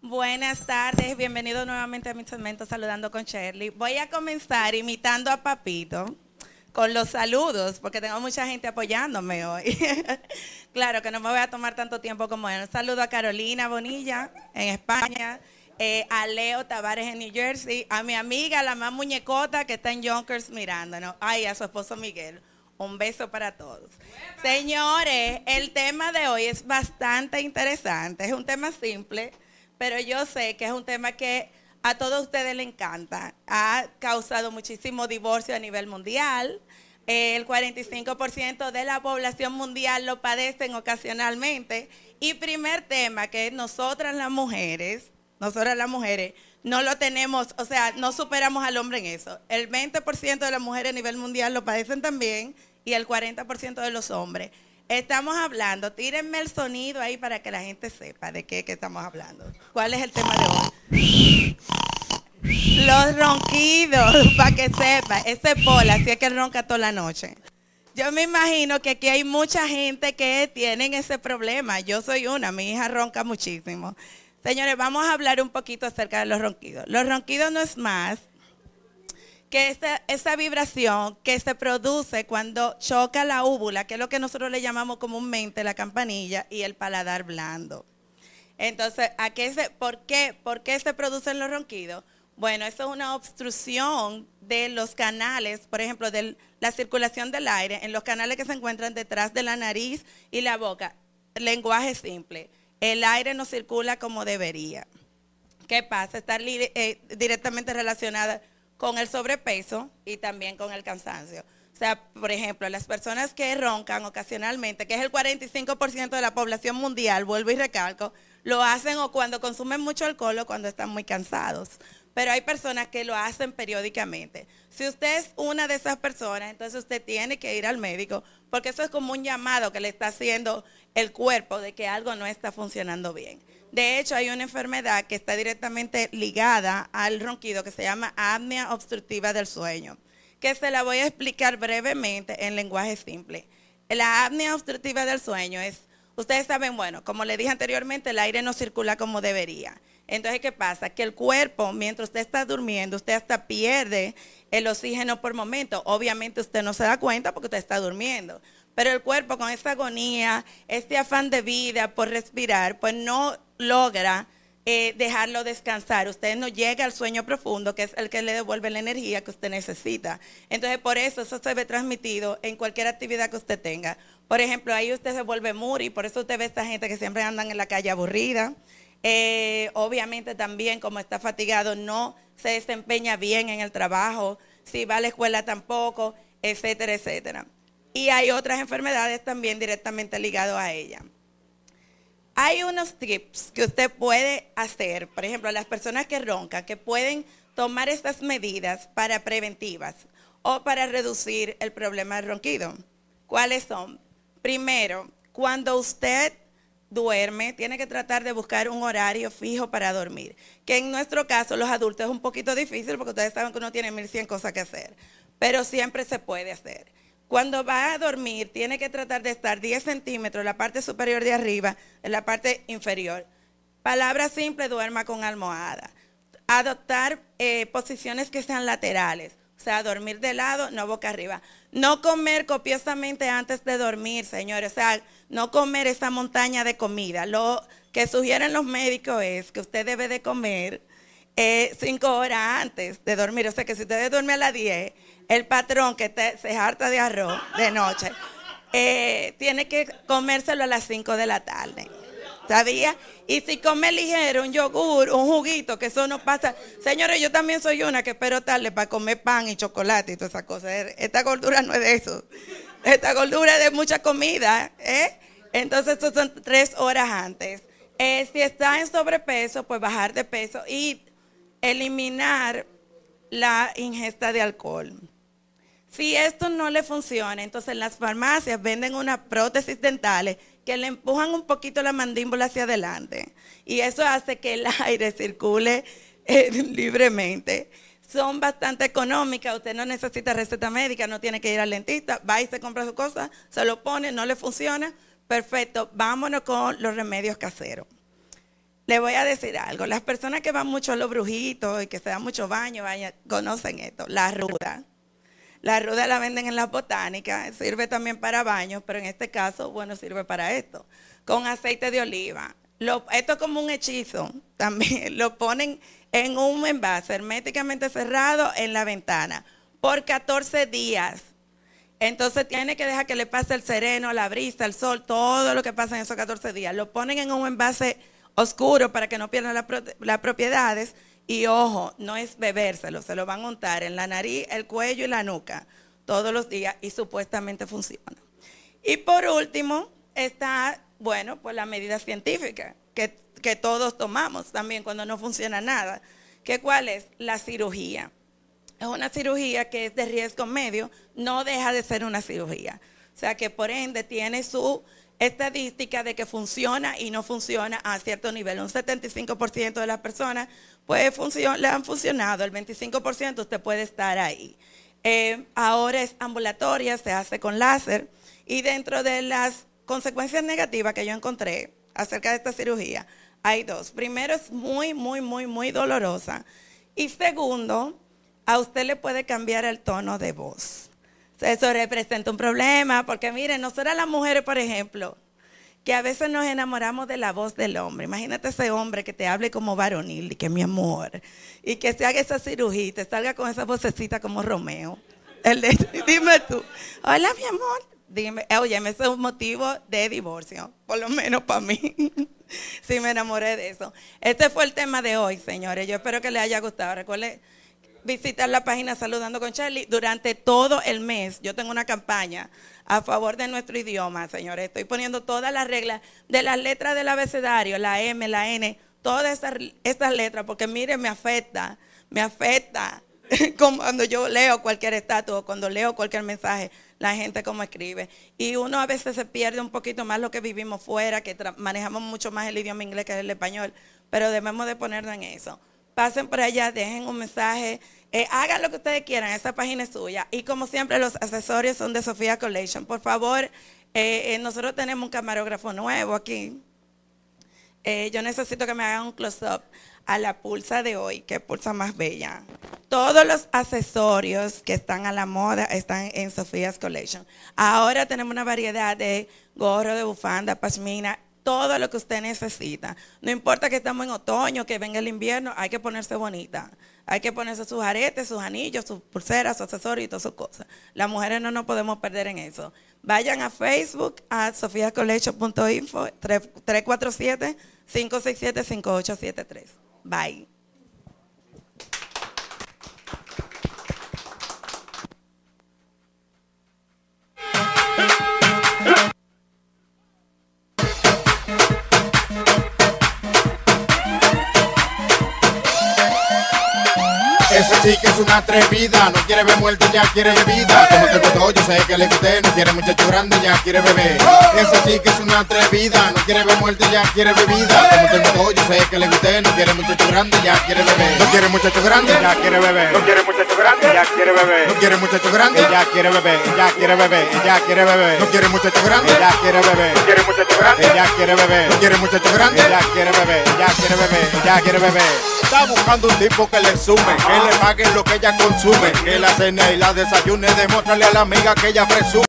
Buenas tardes, bienvenido nuevamente a mi segmento Saludando con Shirley. Voy a comenzar imitando a Papito con los saludos, porque tengo mucha gente apoyándome hoy. claro que no me voy a tomar tanto tiempo como él. saludo a Carolina Bonilla en España, eh, a Leo Tavares en New Jersey, a mi amiga, la más muñecota que está en Yonkers mirándonos, ay, a su esposo Miguel. Un beso para todos. Señores, el tema de hoy es bastante interesante, es un tema simple pero yo sé que es un tema que a todos ustedes les encanta. Ha causado muchísimo divorcio a nivel mundial. El 45% de la población mundial lo padecen ocasionalmente. Y primer tema que nosotras las mujeres, nosotras las mujeres, no lo tenemos, o sea, no superamos al hombre en eso. El 20% de las mujeres a nivel mundial lo padecen también y el 40% de los hombres. Estamos hablando, tírenme el sonido ahí para que la gente sepa de qué, que estamos hablando. ¿Cuál es el tema de hoy? Los ronquidos, para que sepa. Ese pola, así es que ronca toda la noche. Yo me imagino que aquí hay mucha gente que tienen ese problema. Yo soy una, mi hija ronca muchísimo. Señores, vamos a hablar un poquito acerca de los ronquidos. Los ronquidos no es más que esa, esa vibración que se produce cuando choca la úvula, que es lo que nosotros le llamamos comúnmente la campanilla, y el paladar blando. Entonces, ¿a qué por, qué, ¿por qué se producen los ronquidos? Bueno, eso es una obstrucción de los canales, por ejemplo, de la circulación del aire, en los canales que se encuentran detrás de la nariz y la boca. Lenguaje simple, el aire no circula como debería. ¿Qué pasa? Está eh, directamente relacionada con el sobrepeso y también con el cansancio. O sea, por ejemplo, las personas que roncan ocasionalmente, que es el 45% de la población mundial, vuelvo y recalco, lo hacen o cuando consumen mucho alcohol o cuando están muy cansados. Pero hay personas que lo hacen periódicamente. Si usted es una de esas personas, entonces usted tiene que ir al médico, porque eso es como un llamado que le está haciendo el cuerpo de que algo no está funcionando bien. De hecho, hay una enfermedad que está directamente ligada al ronquido que se llama apnea obstructiva del sueño, que se la voy a explicar brevemente en lenguaje simple. La apnea obstructiva del sueño es, ustedes saben, bueno, como le dije anteriormente, el aire no circula como debería. Entonces, ¿qué pasa? Que el cuerpo, mientras usted está durmiendo, usted hasta pierde el oxígeno por momento. Obviamente usted no se da cuenta porque usted está durmiendo. Pero el cuerpo con esa agonía, este afán de vida por respirar, pues no logra eh, dejarlo descansar. Usted no llega al sueño profundo, que es el que le devuelve la energía que usted necesita. Entonces, por eso eso se ve transmitido en cualquier actividad que usted tenga. Por ejemplo, ahí usted se vuelve muri, por eso usted ve a esta gente que siempre andan en la calle aburrida. Eh, obviamente también como está fatigado, no se desempeña bien en el trabajo, si va a la escuela tampoco, etcétera, etcétera y hay otras enfermedades también directamente ligadas a ella. Hay unos tips que usted puede hacer, por ejemplo, a las personas que roncan, que pueden tomar estas medidas para preventivas o para reducir el problema del ronquido. ¿Cuáles son? Primero, cuando usted duerme, tiene que tratar de buscar un horario fijo para dormir, que en nuestro caso los adultos es un poquito difícil porque ustedes saben que uno tiene 1100 cosas que hacer, pero siempre se puede hacer. Cuando va a dormir, tiene que tratar de estar 10 centímetros en la parte superior de arriba, en la parte inferior. Palabra simple, duerma con almohada. Adoptar eh, posiciones que sean laterales, o sea, dormir de lado, no boca arriba. No comer copiosamente antes de dormir, señores. O sea, no comer esa montaña de comida. Lo que sugieren los médicos es que usted debe de comer eh, cinco horas antes de dormir. O sea que si ustedes duermen a las 10, el patrón que se harta de arroz de noche, eh, tiene que comérselo a las 5 de la tarde. ¿Sabía? Y si come ligero, un yogur, un juguito, que eso no pasa. Señores, yo también soy una que espero tarde para comer pan y chocolate y todas esas cosas. Er, esta gordura no es de eso. Esta gordura es de mucha comida. ¿eh? Entonces, eso son tres horas antes. si está en sobrepeso, pues bajar de peso. Y eliminar la ingesta de alcohol. Si esto no le funciona, entonces las farmacias venden unas prótesis dentales que le empujan un poquito la mandíbula hacia adelante y eso hace que el aire circule eh, libremente. Son bastante económicas, usted no necesita receta médica, no tiene que ir al dentista, va y se compra su cosa, se lo pone, no le funciona, perfecto, vámonos con los remedios caseros. Le voy a decir algo. Las personas que van mucho a los brujitos y que se dan mucho baño, conocen esto. La ruda. La ruda la venden en las botánicas, sirve también para baños, pero en este caso, bueno, sirve para esto. Con aceite de oliva. Lo, esto es como un hechizo también. Lo ponen en un envase herméticamente cerrado en la ventana por 14 días. Entonces tiene que dejar que le pase el sereno, la brisa, el sol, todo lo que pasa en esos 14 días. Lo ponen en un envase oscuro para que no pierdan las propiedades. Y ojo, no es bebérselo, se lo van a untar en la nariz, el cuello y la nuca todos los días y supuestamente funciona. Y por último está, bueno, pues la medida científica que, que todos tomamos también cuando no funciona nada. que cuál es? La cirugía. Es una cirugía que es de riesgo medio, no deja de ser una cirugía. O sea que por ende tiene su estadística de que funciona y no funciona a cierto nivel. Un 75% de las personas pues, le han funcionado, el 25% usted puede estar ahí. Eh, ahora es ambulatoria, se hace con láser y dentro de las consecuencias negativas que yo encontré acerca de esta cirugía, hay dos. Primero es muy, muy, muy, muy dolorosa y segundo, a usted le puede cambiar el tono de voz. Eso representa un problema, porque miren, nosotras las mujeres, por ejemplo, que a veces nos enamoramos de la voz del hombre. Imagínate ese hombre que te hable como varonil, que mi amor, y que se haga esa cirugía, te salga con esa vocecita como Romeo. El dime tú, hola mi amor, dime, oye, ese es un motivo de divorcio, por lo menos para mí. sí, me enamoré de eso. Este fue el tema de hoy, señores. Yo espero que les haya gustado. Recuerden visitar la página Saludando con Charlie durante todo el mes. Yo tengo una campaña a favor de nuestro idioma, señores. Estoy poniendo todas las reglas de las letras del abecedario, la M, la N, todas estas, letras, porque miren, me afecta, me afecta cuando yo leo cualquier estatus cuando leo cualquier mensaje, la gente como escribe. Y uno a veces se pierde un poquito más lo que vivimos fuera, que manejamos mucho más el idioma inglés que el español, pero debemos de ponernos en eso pasen por allá, dejen un mensaje, eh, hagan lo que ustedes quieran, esa página es suya. Y como siempre, los accesorios son de Sofía Collection. Por favor, eh, eh, nosotros tenemos un camarógrafo nuevo aquí. yo necesito que me hagan un close-up a la pulsa de hoy, que pulsa más bella. Todos los accesorios que están a la moda están en Sofía's Collection. Ahora tenemos una variedad de gorro, de bufanda, pasmina, todo lo que usted necesita. No importa que estamos en otoño, que venga el invierno, hay que ponerse bonita. Hay que ponerse sus aretes, sus anillos, sus pulseras, su accesorios y todas sus cosas. Las mujeres no nos podemos perder en eso. Vayan a Facebook, a sofiacolecho.info, 347-567-5873. Bye. atrevida, no quiere ver muerto, ya quiere bebida. Como te gustó, yo sé que le gusté, no quiere muchacho grande, ya quiere bebé. Esa chica es una atrevida, no quiere ver muerto, ya quiere bebida. Como te gustó, yo sé que le gusté, no quiere muchacho grande, ya quiere beber, No quiere muchacho grande, ya quiere beber, No quiere muchacho grande, ya quiere beber, No quiere muchacho grande, ya quiere beber, Ya quiere bebé, ya quiere beber, No quiere muchacho grande, ya quiere beber, No quiere muchacho grande, ya quiere beber, No quiere muchacho grande, ya quiere bebé. Ya quiere beber, ya quiere beber. Está buscando un tipo que le sume, que le pague lo que ella consume, que la cena y la desayune, demuéstrale a la amiga que ella presume.